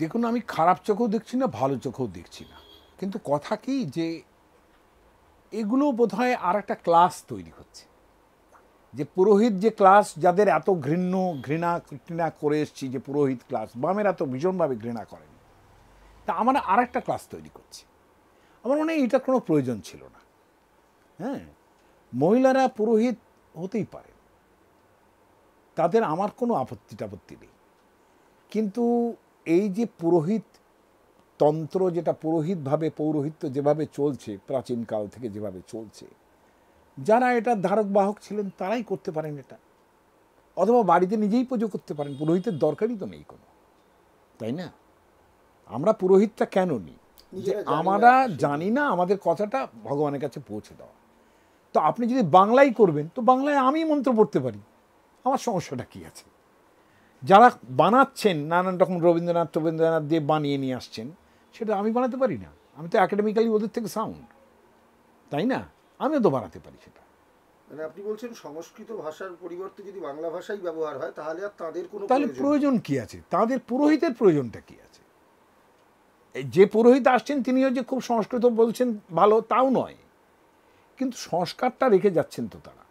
দেখুন আমি খারাপ চোখেও দেখছি না ভালো চোখেও দেখছি না কিন্তু কথা কি যে এগুলো বোধ হয় আর একটা ক্লাস তৈরি হচ্ছে যে পুরোহিত যে ক্লাস যাদের এত ঘৃণ্য ঘৃণা ঘৃণা করে এসছি যে পুরোহিত ক্লাস বামেরা এত ভীষণভাবে ঘৃণা করেন তা আমার আর একটা ক্লাস তৈরি করছি আমার মনে হয় এটা কোনো প্রয়োজন ছিল না হ্যাঁ মহিলারা পুরোহিত হতেই পারে তাদের আমার কোনো আপত্তি টাপত্তি নেই কিন্তু এই যে পুরোহিত তন্ত্র যেটা পুরোহিতভাবে পৌরোহিত্য যেভাবে চলছে প্রাচীনকাল থেকে যেভাবে চলছে যারা এটা ধারক বাহক ছিলেন তারাই করতে পারেন এটা অথবা বাড়িতে নিজেই পুজো করতে পারেন পুরোহিতের দরকারই তো নেই কোনো তাই না আমরা পুরোহিতটা কেন নিই যে আমরা জানি না আমাদের কথাটা ভগবানের কাছে পৌঁছে দেওয়া তো আপনি যদি বাংলায় করবেন তো বাংলায় আমি মন্ত্র পড়তে পারি আমার সমস্যাটা কী আছে যারা বানাচ্ছেন নানান রকম রবীন্দ্রনাথ রবীন্দ্রনাথ দিয়ে বানিয়ে নিয়ে আসছেন সেটা আমি বানাতে পারি না আমি তো একাডেমিক্যালি ওদের থেকে সাউন্ড তাই না আমিও তো বানাতে পারি সেটা মানে আপনি বলছেন সংস্কৃত ভাষার পরিবর্তে যদি বাংলা ভাষাই ব্যবহার হয় তাহলে আর তাদের কোনো তাহলে প্রয়োজন কি আছে তাদের পুরোহিতের প্রয়োজনটা কি আছে যে পুরোহিত আসছেন তিনিও যে খুব সংস্কৃত বলছেন ভালো তাও নয় কিন্তু সংস্কারটা রেখে যাচ্ছেন তো তারা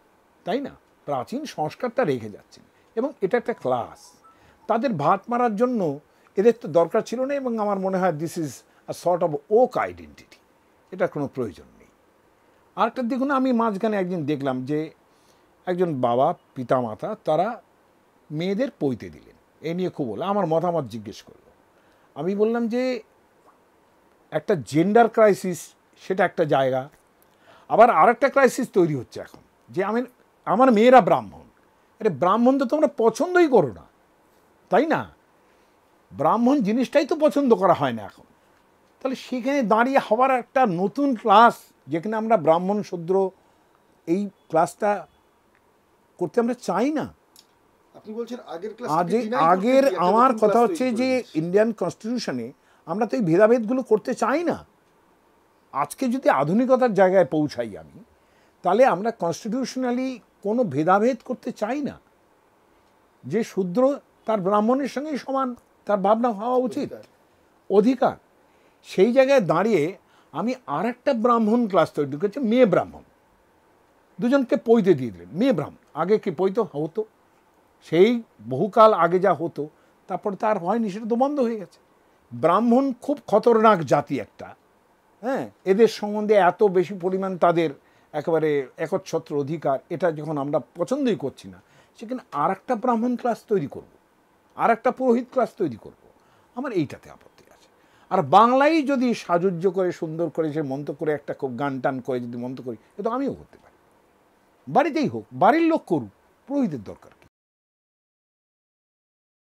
তাই না প্রাচীন সংস্কারটা রেখে যাচ্ছেন এবং এটা একটা ক্লাস তাদের ভাত মারার জন্য এদের তো দরকার ছিল না এবং আমার মনে হয় this is a sort of oak identity এটা কোনো প্রয়োজন নেই আরেকটা দেখুন আমি মাঝখানে একদিন দেখলাম যে একজন বাবা পিতামাতা তারা মেয়েদের পইতে দিলেন এ নিয়ে খুব বলে আমার মতামত জিজ্ঞেস করলো আমি বললাম যে একটা জেন্ডার ক্রাইসিস সেটা একটা জায়গা আবার আরেকটা ক্রাইসিস তৈরি হচ্ছে এখন যে আমি আমার মেয়েরা ব্রাহ্মণ আরে ব্রাহ্মণ তো তোমরা পছন্দই করো না তাই না ব্রাহ্মণ জিনিসটাই তো পছন্দ করা হয় না এখন তাহলে সেখানে দাঁড়িয়ে হওয়ার একটা নতুন ক্লাস যেখানে আমরা ব্রাহ্মণ শূদ্র এই ক্লাসটা করতে আমরা চাই না আপনি বলছেন আগের আগে আগের আমার কথা হচ্ছে যে ইন্ডিয়ান কনস্টিটিউশনে আমরা তো এই ভেদাভেদগুলো করতে চাই না আজকে যদি আধুনিকতার জায়গায় পৌঁছাই আমি তাহলে আমরা কনস্টিটিউশনালি কোনো ভেদাভেদ করতে চাই না যে শূদ্র তার ব্রাহ্মণের সঙ্গেই সমান তার ভাবনা হওয়া উচিত অধিকার সেই জায়গায় দাঁড়িয়ে আমি আর একটা ব্রাহ্মণ ক্লাস তৈরি করেছি মেয়ে ব্রাহ্মণ দুজনকে পৈতে দিয়ে দিলেন মেয়ে ব্রাহ্মণ আগে কি পৈত হতো সেই বহুকাল আগে যা হতো তারপর তার আর হয়নি সেটা তো বন্ধ হয়ে গেছে ব্রাহ্মণ খুব খতরনাক জাতি একটা হ্যাঁ এদের সম্বন্ধে এত বেশি পরিমাণ তাদের একেবারে একচ্ছত্র অধিকার এটা যখন আমরা পছন্দই করছি না সেখানে আর একটা ব্রাহ্মণ ক্লাস তৈরি করব আর একটা পুরোহিত ক্লাস তৈরি করব। আমার এইটাতে আপত্তি আছে আর বাংলায় যদি সাজুজ্য করে সুন্দর করে সে মন্ত করে একটা খুব গান টান করে যদি মন্ত করি এ তো আমিও করতে পারি বাড়িতেই হোক বাড়ির লোক করুক পুরোহিতের দরকার